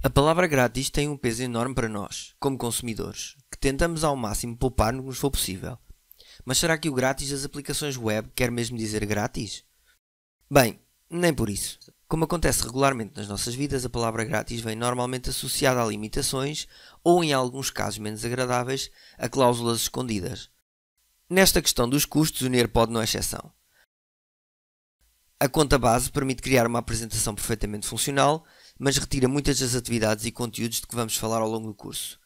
A palavra grátis tem um peso enorme para nós, como consumidores, que tentamos ao máximo poupar no que nos for possível. Mas será que o grátis das aplicações web quer mesmo dizer grátis? Bem, nem por isso. Como acontece regularmente nas nossas vidas, a palavra grátis vem normalmente associada a limitações ou, em alguns casos menos agradáveis, a cláusulas escondidas. Nesta questão dos custos, o NER pode não é exceção. A conta base permite criar uma apresentação perfeitamente funcional mas retira muitas das atividades e conteúdos de que vamos falar ao longo do curso,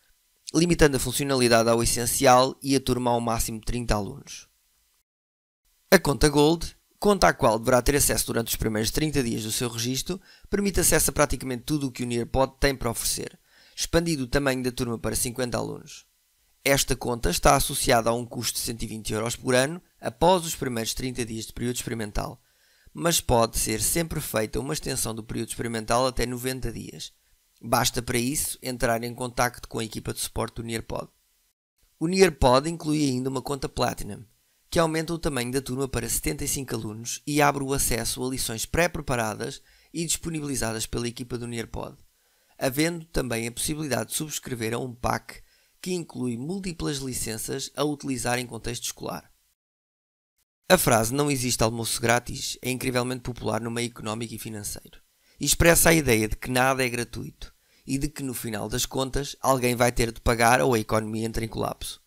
limitando a funcionalidade ao essencial e a turma ao máximo de 30 alunos. A conta Gold, conta à qual deverá ter acesso durante os primeiros 30 dias do seu registro, permite acesso a praticamente tudo o que o NearPod tem para oferecer, expandido o tamanho da turma para 50 alunos. Esta conta está associada a um custo de 120 euros por ano após os primeiros 30 dias de período experimental, mas pode ser sempre feita uma extensão do período experimental até 90 dias. Basta para isso entrar em contacto com a equipa de suporte do Nearpod. O Nearpod inclui ainda uma conta Platinum, que aumenta o tamanho da turma para 75 alunos e abre o acesso a lições pré-preparadas e disponibilizadas pela equipa do Nearpod, havendo também a possibilidade de subscrever a um pack que inclui múltiplas licenças a utilizar em contexto escolar. A frase não existe almoço grátis é incrivelmente popular no meio económico e financeiro. E expressa a ideia de que nada é gratuito e de que no final das contas alguém vai ter de pagar ou a economia entra em colapso.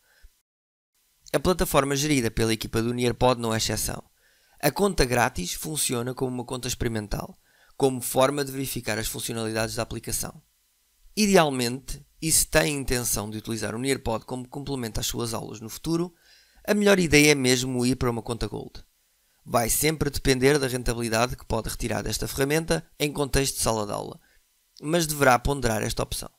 A plataforma gerida pela equipa do Nearpod não é exceção. A conta grátis funciona como uma conta experimental, como forma de verificar as funcionalidades da aplicação. Idealmente, e se tem intenção de utilizar o Nearpod como complemento às suas aulas no futuro, a melhor ideia é mesmo ir para uma conta Gold. Vai sempre depender da rentabilidade que pode retirar desta ferramenta em contexto de sala de aula, mas deverá ponderar esta opção.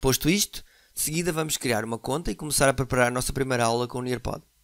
Posto isto, de seguida vamos criar uma conta e começar a preparar a nossa primeira aula com o Nearpod.